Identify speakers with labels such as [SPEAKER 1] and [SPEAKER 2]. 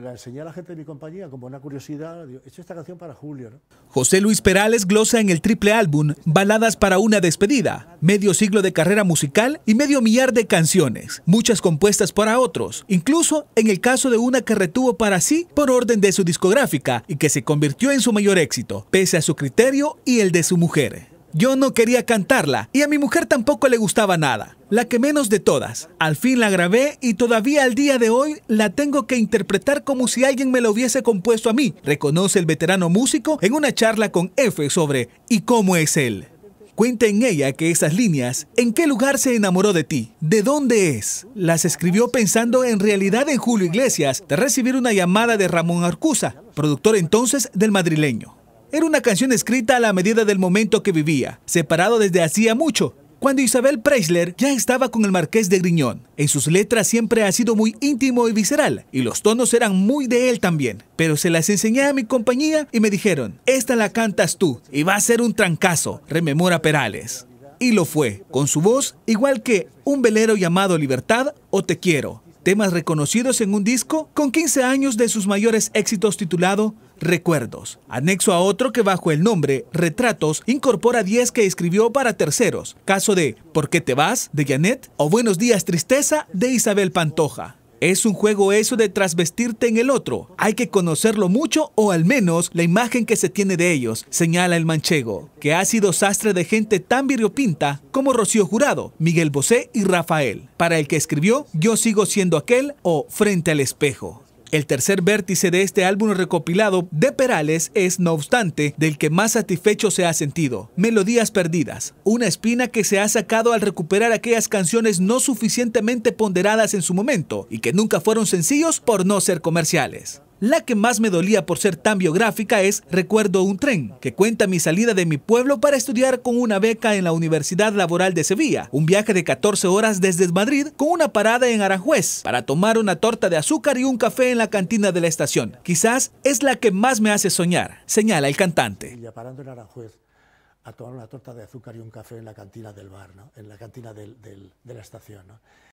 [SPEAKER 1] la enseñé a la gente de mi compañía como una curiosidad. he hecho esta canción para Julio. José Luis Perales glosa en el triple álbum Baladas para una despedida, medio siglo de carrera musical y medio millar de canciones, muchas compuestas para otros, incluso en el caso de una que retuvo para sí por orden de su discográfica y que se convirtió en su mayor éxito, pese a su criterio y el de su mujer. Yo no quería cantarla y a mi mujer tampoco le gustaba nada, la que menos de todas. Al fin la grabé y todavía al día de hoy la tengo que interpretar como si alguien me la hubiese compuesto a mí, reconoce el veterano músico en una charla con F sobre ¿Y cómo es él? Cuenta en ella que esas líneas, ¿en qué lugar se enamoró de ti? ¿De dónde es? Las escribió pensando en realidad en Julio Iglesias, de recibir una llamada de Ramón Arcusa, productor entonces del madrileño. Era una canción escrita a la medida del momento que vivía, separado desde hacía mucho, cuando Isabel Preisler ya estaba con el Marqués de Griñón. En sus letras siempre ha sido muy íntimo y visceral, y los tonos eran muy de él también. Pero se las enseñé a mi compañía y me dijeron, esta la cantas tú, y va a ser un trancazo, rememora Perales. Y lo fue, con su voz igual que Un velero llamado Libertad o Te quiero, temas reconocidos en un disco con 15 años de sus mayores éxitos titulado Recuerdos, anexo a otro que bajo el nombre Retratos incorpora 10 que escribió para terceros, caso de ¿Por qué te vas? de Janet o Buenos días Tristeza de Isabel Pantoja. ¿Es un juego eso de trasvestirte en el otro? Hay que conocerlo mucho o al menos la imagen que se tiene de ellos, señala el manchego, que ha sido sastre de gente tan viriopinta como Rocío Jurado, Miguel Bosé y Rafael. Para el que escribió, yo sigo siendo aquel o frente al espejo. El tercer vértice de este álbum recopilado de Perales es, no obstante, del que más satisfecho se ha sentido. Melodías perdidas, una espina que se ha sacado al recuperar aquellas canciones no suficientemente ponderadas en su momento y que nunca fueron sencillos por no ser comerciales. La que más me dolía por ser tan biográfica es Recuerdo un tren, que cuenta mi salida de mi pueblo para estudiar con una beca en la Universidad Laboral de Sevilla, un viaje de 14 horas desde Madrid con una parada en Aranjuez para tomar una torta de azúcar y un café en la cantina de la estación. Quizás es la que más me hace soñar, señala el cantante. Y parando en Aranjuez a tomar una torta de azúcar y un café en la cantina del bar, en la cantina de la estación. ¿no?